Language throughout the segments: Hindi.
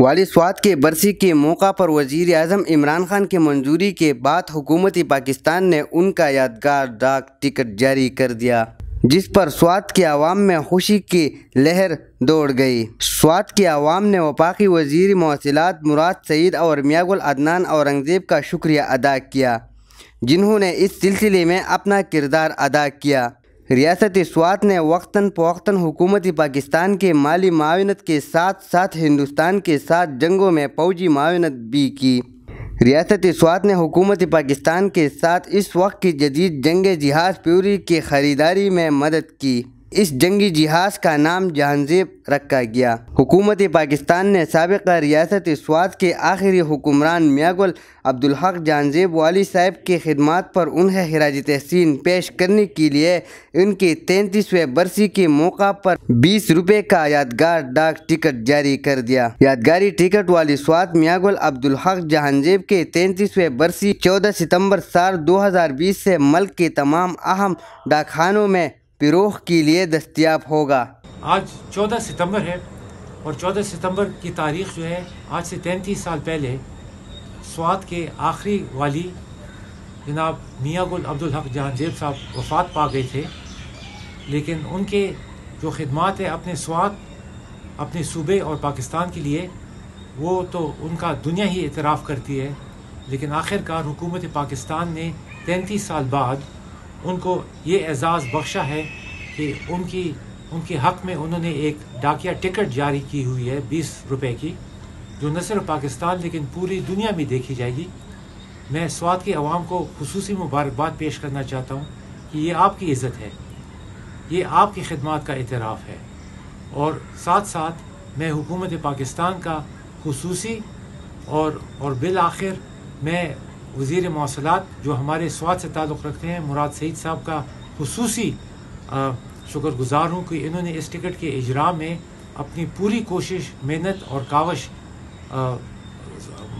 वाली स्वाद के बरसी के मौका पर वजीर अजम इमरान खान की मंजूरी के बाद हुकूमती पाकिस्तान ने उनका यादगार डाक टिकट जारी कर दिया जिस पर स्वाद के आवाम में खुशी की लहर दौड़ गई स्वाद के आवाम ने वफाकी वजीर मौसलात मुराद सईद और मियागुल अदनान औरंगज़ेब का शुक्रिया अदा किया जिन्होंने इस सिलसिले में अपना किरदार अदा किया रियासत स्वात ने वक्ता फ़ौता हुकूमती पाकिस्तान के माली मावनत के साथ साथ हिंदुस्तान के साथ जंगों में फौजी मावनत भी की रियासत स्वात ने हुकूमती पाकिस्तान के साथ इस वक्त की जदीद जंग जहाज़ प्यूरी की ख़रीदारी में मदद की इस जंगी जहाज का नाम जहानजेब रखा गया हुकूमत पाकिस्तान ने सबका रियासत स्वाद के आखिरी हुक्मरान मियागुल अब्दुल्हक जहानजेब वाली साहब की खिदमत पर उन्हें खराज तहसीन पेश करने के लिए उनके तैंतीसवें बरसी के मौका पर बीस रुपये का यादगार डाक टिकट जारी कर दिया यादगारी टिकट वाली स्वाद मियागुल अब्दुल्हक जहानजेब के तैंतीसवें बरसी चौदह सितम्बर साल दो हज़ार बीस से मुल्क के तमाम अहम डाकखानों में पिरोह के लिए दस्तियाब होगा आज 14 सितंबर है और 14 सितंबर की तारीख जो है आज से तैंतीस साल पहले स्वात के आखिरी वाली जनाब मियाँ गुल अब्दुल हक जहानजेब साहब वफात पा गए थे लेकिन उनके जो खदमात है अपने स्वात अपने सूबे और पाकिस्तान के लिए वो तो उनका दुनिया ही इतराफ़ करती है लेकिन आखिरकार हुकूमत पाकिस्तान ने तैंतीस साल बाद उनको ये एजाज़ बख्शा है कि उनकी उनके हक़ में उन्होंने एक डाकिया टिकट जारी की हुई है बीस रुपये की जो न सिर्फ पाकिस्तान लेकिन पूरी दुनिया में देखी जाएगी मैं स्वाद की आवाम को खसूस मुबारकबाद पेश करना चाहता हूँ कि ये आपकी इज़्ज़त है ये आपकी खदमात का इतराफ़ है और साथ साथ मैं हुकूमत पाकिस्तान का खसूसी और और बिल आखिर मैं वजीर मौसलात जो हमारे स्वाद से ताल्लुक़ रखते हैं मुराद सईद साहब का खसूसी गुजार हूँ कि इन्होंने इस टिकट के इजरा में अपनी पूरी कोशिश मेहनत और कावश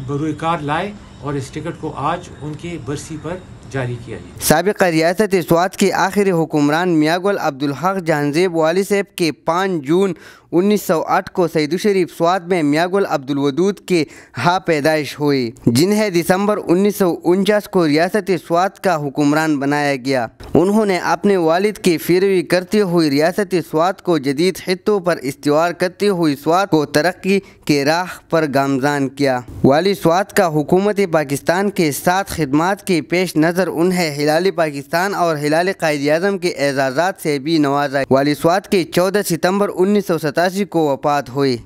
बरूकार लाए और इस टिकट को आज उनके बरसी पर जारी किया सबक रियासत स्वाद के आखिरी हुक्मरान मियागुल अब्दुलहक जहानजेब वाली साहब के पाँच जून उन्नीस सौ आठ को सईद शरीफ स्वाद में मियागुल अब्दुलवदूद के हा पैदाइश हुई जिन्हें दिसंबर उन्नीस सौ उनचास को रियासत स्वाद का हुक्मरान बनाया गया उन्होंने अपने वालिद की फिरवी करते हुए रियासती स्वाद को जदीद खत्ों पर इस्तवार करते हुए स्वाद को तरक्की के राह पर गामजान किया वाली स्वाद का हुकूमत पाकिस्तान के साथ खदमात के पेश नज़र उन्हें हिलाली पाकिस्तान और हिलाल कायद अजम के एजाजा से भी नवाजा वाली स्वाद के चौदह सितम्बर उन्नीस सौ सतासी को वफात हुई